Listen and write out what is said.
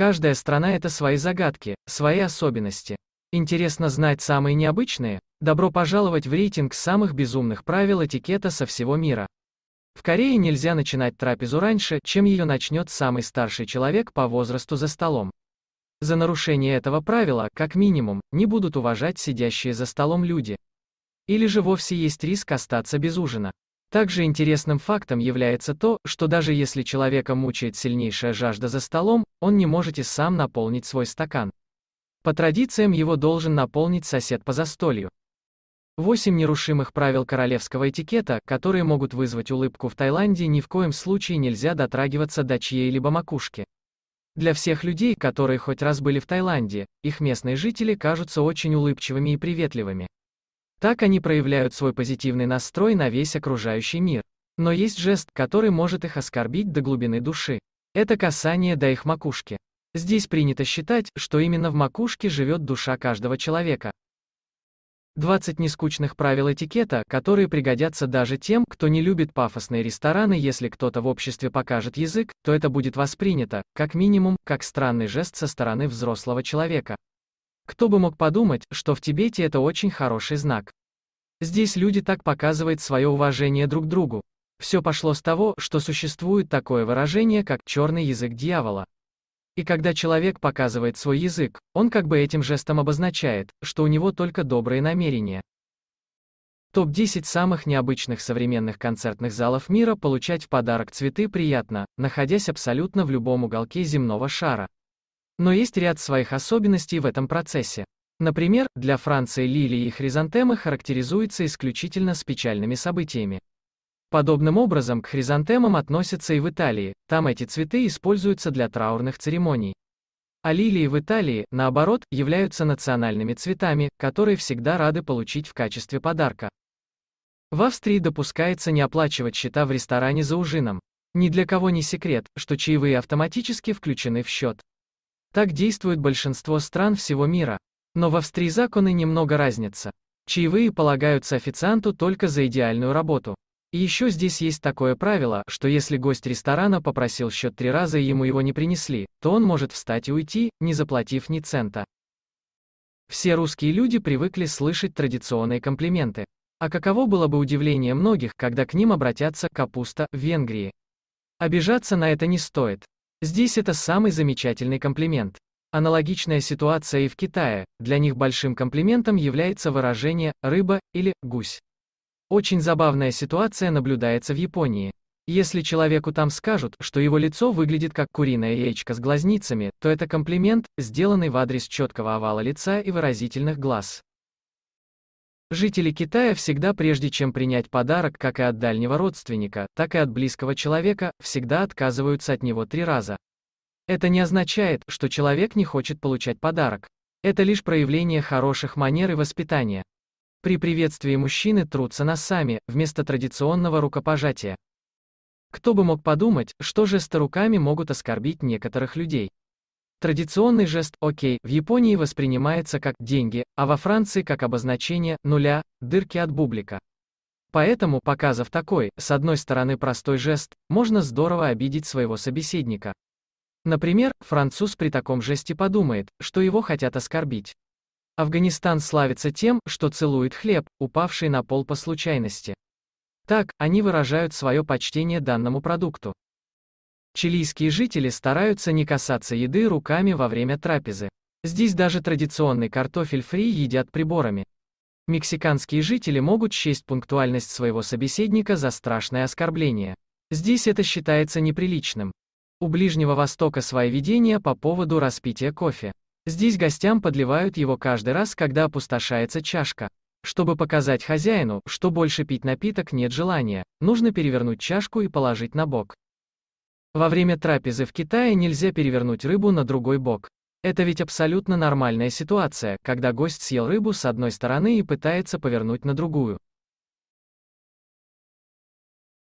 Каждая страна это свои загадки, свои особенности. Интересно знать самые необычные? Добро пожаловать в рейтинг самых безумных правил этикета со всего мира. В Корее нельзя начинать трапезу раньше, чем ее начнет самый старший человек по возрасту за столом. За нарушение этого правила, как минимум, не будут уважать сидящие за столом люди. Или же вовсе есть риск остаться без ужина. Также интересным фактом является то, что даже если человека мучает сильнейшая жажда за столом, он не может и сам наполнить свой стакан. По традициям его должен наполнить сосед по застолью. Восемь нерушимых правил королевского этикета, которые могут вызвать улыбку в Таиланде, ни в коем случае нельзя дотрагиваться до чьей-либо макушки. Для всех людей, которые хоть раз были в Таиланде, их местные жители кажутся очень улыбчивыми и приветливыми. Так они проявляют свой позитивный настрой на весь окружающий мир. Но есть жест, который может их оскорбить до глубины души. Это касание до их макушки. Здесь принято считать, что именно в макушке живет душа каждого человека. 20 нескучных правил этикета, которые пригодятся даже тем, кто не любит пафосные рестораны, если кто-то в обществе покажет язык, то это будет воспринято, как минимум, как странный жест со стороны взрослого человека. Кто бы мог подумать, что в Тибете это очень хороший знак. Здесь люди так показывают свое уважение друг другу. Все пошло с того, что существует такое выражение, как «черный язык дьявола». И когда человек показывает свой язык, он как бы этим жестом обозначает, что у него только добрые намерения. Топ-10 самых необычных современных концертных залов мира получать в подарок цветы приятно, находясь абсолютно в любом уголке земного шара. Но есть ряд своих особенностей в этом процессе. Например, для Франции лилии и хризантемы характеризуются исключительно с печальными событиями. Подобным образом к хризантемам относятся и в Италии, там эти цветы используются для траурных церемоний. А лилии в Италии, наоборот, являются национальными цветами, которые всегда рады получить в качестве подарка. В Австрии допускается не оплачивать счета в ресторане за ужином. Ни для кого не секрет, что чаевые автоматически включены в счет. Так действует большинство стран всего мира. Но в Австрии законы немного разнятся. Чаевые полагаются официанту только за идеальную работу. И еще здесь есть такое правило, что если гость ресторана попросил счет три раза и ему его не принесли, то он может встать и уйти, не заплатив ни цента. Все русские люди привыкли слышать традиционные комплименты. А каково было бы удивление многих, когда к ним обратятся капуста в Венгрии? Обижаться на это не стоит. Здесь это самый замечательный комплимент. Аналогичная ситуация и в Китае, для них большим комплиментом является выражение «рыба» или «гусь». Очень забавная ситуация наблюдается в Японии. Если человеку там скажут, что его лицо выглядит как куриное яичко с глазницами, то это комплимент, сделанный в адрес четкого овала лица и выразительных глаз. Жители Китая всегда, прежде чем принять подарок как и от дальнего родственника, так и от близкого человека, всегда отказываются от него три раза. Это не означает, что человек не хочет получать подарок. Это лишь проявление хороших манер и воспитания. При приветствии мужчины трутся носами, вместо традиционного рукопожатия. Кто бы мог подумать, что жесты руками могут оскорбить некоторых людей. Традиционный жест «Окей» в Японии воспринимается как «деньги», а во Франции как обозначение «нуля», «дырки от бублика». Поэтому, показав такой, с одной стороны простой жест, можно здорово обидеть своего собеседника. Например, француз при таком жесте подумает, что его хотят оскорбить. Афганистан славится тем, что целует хлеб, упавший на пол по случайности. Так, они выражают свое почтение данному продукту. Чилийские жители стараются не касаться еды руками во время трапезы. Здесь даже традиционный картофель фри едят приборами. Мексиканские жители могут счесть пунктуальность своего собеседника за страшное оскорбление. Здесь это считается неприличным. У Ближнего Востока свои видения по поводу распития кофе. Здесь гостям подливают его каждый раз, когда опустошается чашка. Чтобы показать хозяину, что больше пить напиток нет желания, нужно перевернуть чашку и положить на бок. Во время трапезы в Китае нельзя перевернуть рыбу на другой бок. Это ведь абсолютно нормальная ситуация, когда гость съел рыбу с одной стороны и пытается повернуть на другую.